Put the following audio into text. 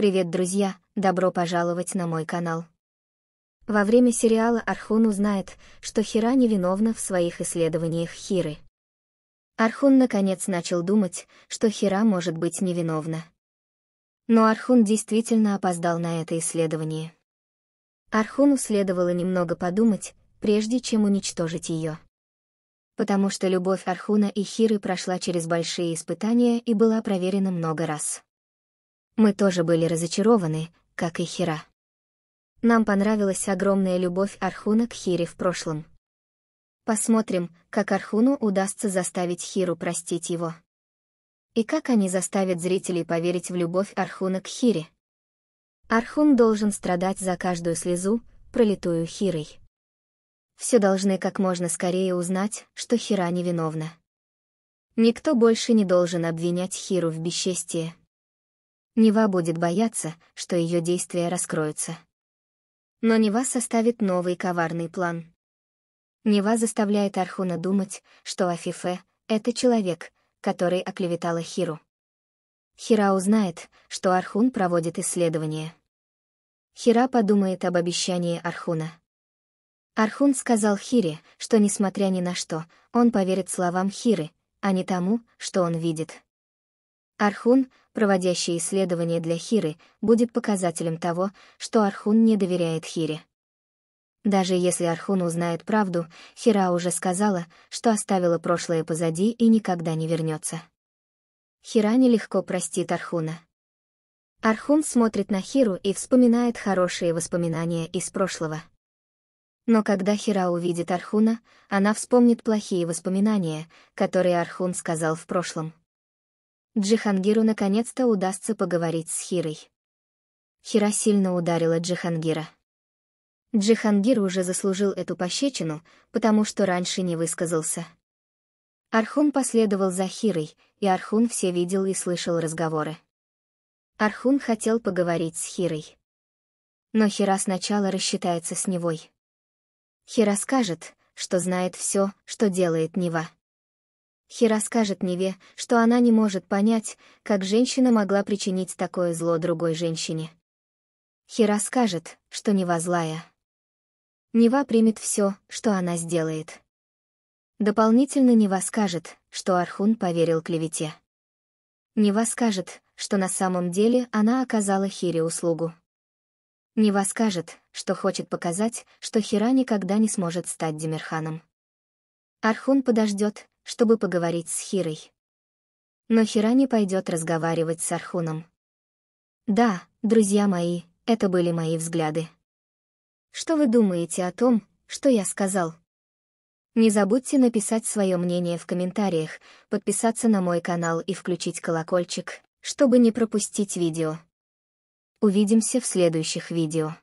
Привет, друзья! Добро пожаловать на мой канал. Во время сериала Архун узнает, что Хира невиновна в своих исследованиях Хиры. Архун наконец начал думать, что Хира может быть невиновна. Но Архун действительно опоздал на это исследование. Архуну следовало немного подумать, прежде чем уничтожить ее. Потому что любовь Архуна и Хиры прошла через большие испытания и была проверена много раз. Мы тоже были разочарованы, как и Хира. Нам понравилась огромная любовь Архуна к Хире в прошлом. Посмотрим, как Архуну удастся заставить Хиру простить его. И как они заставят зрителей поверить в любовь Архуна к Хире. Архун должен страдать за каждую слезу, пролитую Хирой. Все должны как можно скорее узнать, что Хира невиновна. Никто больше не должен обвинять Хиру в бесчестии. Нева будет бояться, что ее действия раскроются. Но Нева составит новый коварный план. Нева заставляет Архуна думать, что Афифе — это человек, который оклеветал Хиру. Хира узнает, что Архун проводит исследование. Хира подумает об обещании Архуна. Архун сказал Хире, что несмотря ни на что, он поверит словам Хиры, а не тому, что он видит. Архун, проводящий исследование для Хиры, будет показателем того, что Архун не доверяет Хире. Даже если Архун узнает правду, Хира уже сказала, что оставила прошлое позади и никогда не вернется. Хира нелегко простит Архуна. Архун смотрит на Хиру и вспоминает хорошие воспоминания из прошлого. Но когда Хира увидит Архуна, она вспомнит плохие воспоминания, которые Архун сказал в прошлом. Джихангиру наконец-то удастся поговорить с Хирой. Хира сильно ударила Джихангира. Джихангир уже заслужил эту пощечину, потому что раньше не высказался. Архун последовал за Хирой, и Архун все видел и слышал разговоры. Архун хотел поговорить с Хирой. Но Хира сначала рассчитается с Невой. Хира скажет, что знает все, что делает Нева. Хира скажет Неве, что она не может понять, как женщина могла причинить такое зло другой женщине. Хира скажет, что Нева злая. Нева примет все, что она сделает. Дополнительно Нева скажет, что Архун поверил клевете. Нева скажет, что на самом деле она оказала Хире услугу. Нева скажет, что хочет показать, что Хира никогда не сможет стать Демирханом. Архун подождет, чтобы поговорить с Хирой. Но Хира не пойдет разговаривать с Архуном. Да, друзья мои, это были мои взгляды. Что вы думаете о том, что я сказал? Не забудьте написать свое мнение в комментариях, подписаться на мой канал и включить колокольчик, чтобы не пропустить видео. Увидимся в следующих видео.